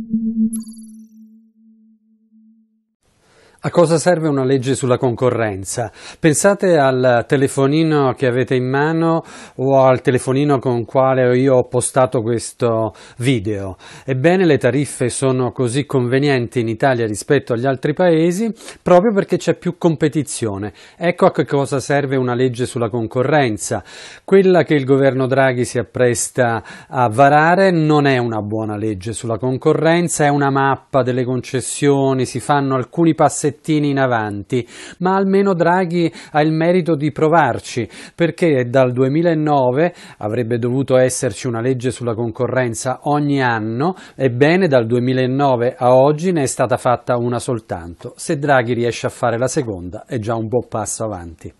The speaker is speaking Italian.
Thank you. A cosa serve una legge sulla concorrenza? Pensate al telefonino che avete in mano o al telefonino con il quale io ho postato questo video. Ebbene, le tariffe sono così convenienti in Italia rispetto agli altri paesi proprio perché c'è più competizione. Ecco a che cosa serve una legge sulla concorrenza. Quella che il governo Draghi si appresta a varare non è una buona legge sulla concorrenza, è una mappa delle concessioni, si fanno alcuni passetti passettini in avanti, ma almeno Draghi ha il merito di provarci, perché dal 2009 avrebbe dovuto esserci una legge sulla concorrenza ogni anno, ebbene dal 2009 a oggi ne è stata fatta una soltanto. Se Draghi riesce a fare la seconda è già un buon passo avanti.